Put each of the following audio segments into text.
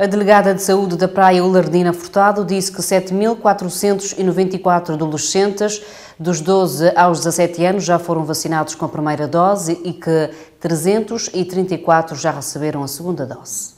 A delegada de saúde da Praia Ulardina Furtado disse que 7.494 adolescentes dos 12 aos 17 anos já foram vacinados com a primeira dose e que 334 já receberam a segunda dose.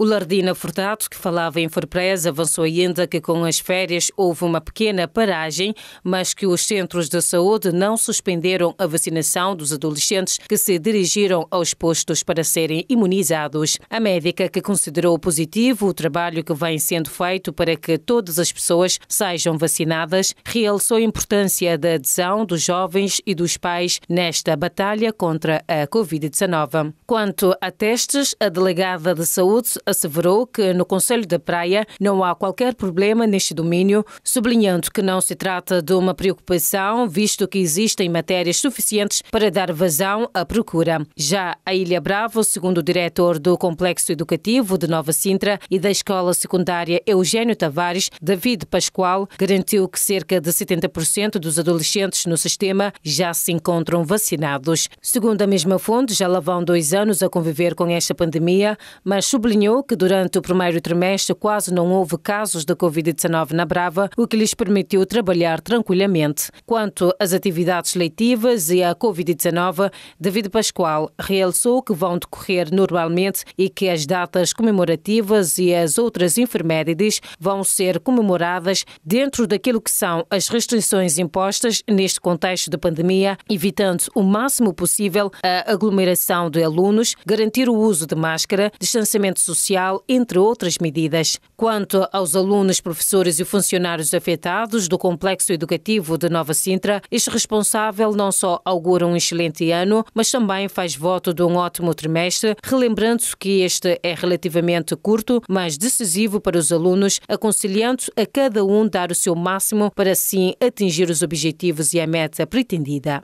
O Lardina Furtado, que falava em surpresa, avançou ainda que com as férias houve uma pequena paragem, mas que os centros de saúde não suspenderam a vacinação dos adolescentes que se dirigiram aos postos para serem imunizados. A médica que considerou positivo o trabalho que vem sendo feito para que todas as pessoas sejam vacinadas, realçou a importância da adesão dos jovens e dos pais nesta batalha contra a Covid-19. Quanto a testes, a delegada de saúde asseverou que no Conselho da Praia não há qualquer problema neste domínio, sublinhando que não se trata de uma preocupação, visto que existem matérias suficientes para dar vazão à procura. Já a Ilha Bravo, segundo o diretor do Complexo Educativo de Nova Sintra e da Escola Secundária Eugênio Tavares, David Pascoal, garantiu que cerca de 70% dos adolescentes no sistema já se encontram vacinados. Segundo a mesma fonte, já lá vão dois anos a conviver com esta pandemia, mas sublinhou Revelou que durante o primeiro trimestre quase não houve casos de Covid-19 na Brava, o que lhes permitiu trabalhar tranquilamente. Quanto às atividades leitivas e à Covid-19, David Pascoal realçou que vão decorrer normalmente e que as datas comemorativas e as outras efemérides vão ser comemoradas dentro daquilo que são as restrições impostas neste contexto de pandemia, evitando o máximo possível a aglomeração de alunos, garantir o uso de máscara, distanciamento social social, entre outras medidas. Quanto aos alunos, professores e funcionários afetados do Complexo Educativo de Nova Sintra, este responsável não só augura um excelente ano, mas também faz voto de um ótimo trimestre, relembrando-se que este é relativamente curto, mas decisivo para os alunos, aconselhando a cada um dar o seu máximo para assim atingir os objetivos e a meta pretendida.